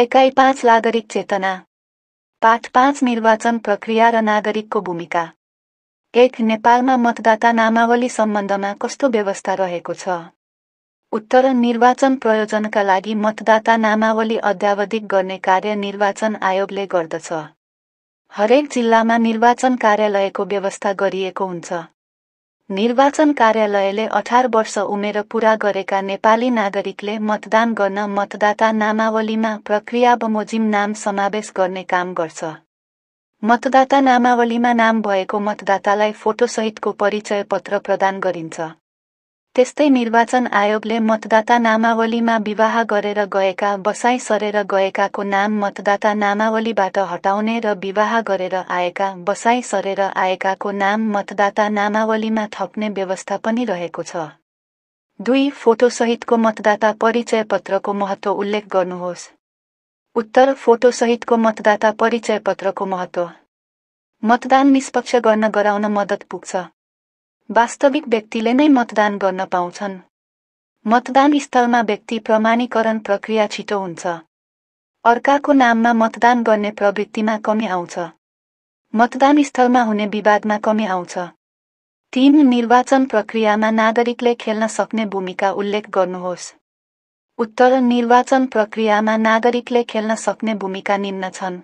एकाइ पाँच नागरिक चेतना पाठ पाँच निर्वाचन प्रक्रिया र नागरिकको भूमिका एक नेपालमा मतदाता नामावली सम्बन्धमा कस्तो व्यवस्था रहेको छ उत्तर निर्वाचन प्रयोजनका लागि मतदाता नामावली अध्यावधिक गर्ने कार्य निर्वाचन आयोगले गर्दछ हरेक जिल्लामा निर्वाचन कार्यालयको व्यवस्था गरिएको हुन्छ निर्वाचन कार्यालयले अठार वर्ष उमेर पूरा गरेका नेपाली नागरिकले मतदान गर्न मतदाता नामावलीमा प्रक्रिया बमोजिम नाम समावेश गर्ने काम गर्छ मतदाता नामावलीमा नाम भएको मतदातालाई फोटोसहितको परिचय पत्र प्रदान गरिन्छ त्यस्तै निर्वाचन आयोगले मतदाता नामावलीमा विवाह गरेर गएका बसाई सरेर गएकाको नाम मतदाता नामावलीबाट हटाउने र विवाह गरेर आएका बसाई सरेर आएकाको नाम मतदाता नामावलीमा थप्ने व्यवस्था पनि रहेको छ दुई फोटोसहितको मतदाता परिचय पत्रको महत्व उल्लेख गर्नुहोस् उत्तर फोटोसहितको मतदाता परिचय पत्रको महत्व मतदान निष्पक्ष गर्न गराउन मद्दत पुग्छ वास्तविक व्यक्तिले नै मतदान गर्न पाउँछन् मतदान स्थलमा व्यक्ति प्रमाणीकरण प्रक्रिया छिटो हुन्छ अर्काको नाममा मतदान गर्ने प्रवृत्तिमा कमी आउँछ मतदान स्थलमा हुने विवादमा कमी आउँछ तीन निर्वाचन प्रक्रियामा नागरिकले खेल्न सक्ने भूमिका उल्लेख गर्नुहोस् उत्तर निर्वाचन प्रक्रियामा नागरिकले खेल्न सक्ने भूमिका निम्न छन्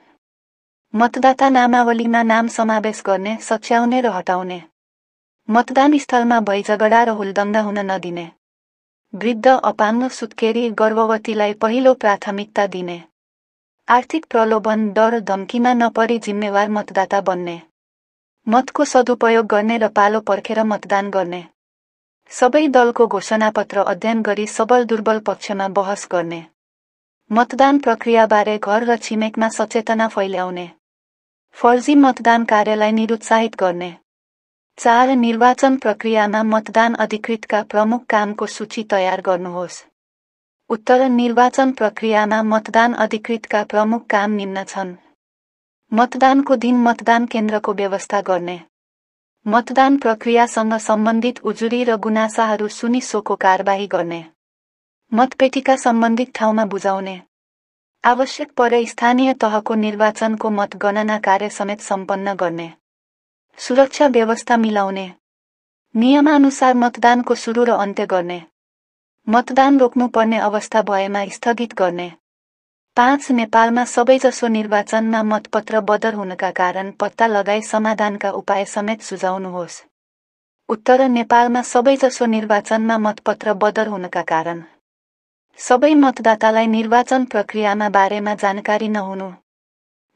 मतदाता नामावलीमा नाम समावेश गर्ने सच्याउने र हटाउने मतदान स्थलमा भई झगडा र हुलदम्दा हुन नदिने वृद्ध अपाङ्ग सुत्केरी गर्भवतीलाई पहिलो प्राथमिकता दिने आर्थिक प्रलोभन डर धम्कीमा नपरी जिम्मेवार मतदाता बन्ने मतको सदुपयोग गर्ने र पालो पर्खेर मतदान गर्ने सबै दलको घोषणापत्र अध्ययन गरी सबल दुर्बल पक्षमा बहस गर्ने मतदान प्रक्रियाबारे घर र छिमेकमा सचेतना फैल्याउने फर्जी मतदान कार्यलाई निरुत्साहित गर्ने चार निर्वाचन प्रक्रियामा मतदान अधिकृतका प्रमुख कामको सूची तयार गर्नुहोस् उत्तर निर्वाचन प्रक्रियामा मतदान अधिकृतका प्रमुख काम निम्न छन् मतदानको दिन मतदान केन्द्रको व्यवस्था गर्ने मतदान प्रक्रियासँग सम्बन्धित उजुरी र गुनासाहरू सुनिसोको कारवाही गर्ने मतपेटिका सम्बन्धित ठाउँमा बुझाउने आवश्यक परे स्थानीय तहको निर्वाचनको मतगणना कार्य समेत सम्पन्न गर्ने सुरक्षा व्यवस्था मिलाउने नियमानुसार मतदानको सुरु र अन्त्य गर्ने मतदान रोक्नुपर्ने अवस्था भएमा स्थगित गर्ने पाँच नेपालमा सबैजसो निर्वाचनमा मतपत्र बदर हुनका कारण पत्ता लगाई समाधानका उपाय समेत सुझाउनुहोस् उत्तर नेपालमा सबैजसो निर्वाचनमा मतपत्र बदर हुनका कारण सबै मतदातालाई निर्वाचन प्रक्रियामा बारेमा जानकारी नहुनु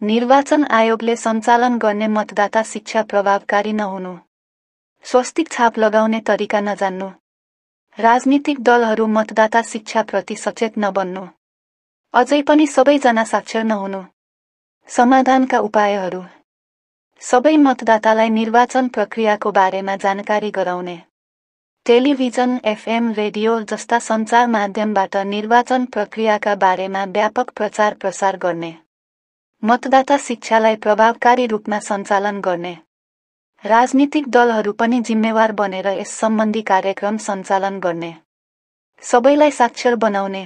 निर्वाचन आयोगले सञ्चालन गर्ने मतदाता शिक्षा प्रभावकारी नहुनु स्वस्तिक छाप लगाउने तरिका नजान्नु राजनीतिक दलहरू मतदाता शिक्षाप्रति सचेत नबन्नु अझै पनि सबैजना साक्षर नहुनु समाधानका उपायहरू सबै मतदातालाई निर्वाचन प्रक्रियाको बारेमा जानकारी गराउने टेलिभिजन एफएम रेडियो जस्ता सञ्चार माध्यमबाट निर्वाचन प्रक्रियाका बारेमा व्यापक प्रचार प्रसार गर्ने मतदाता शिक्षालाई प्रभावकारी रूपमा सञ्चालन गर्ने राजनीतिक दलहरू पनि जिम्मेवार बनेर यस सम्बन्धी कार्यक्रम सञ्चालन गर्ने सबैलाई साक्षर बनाउने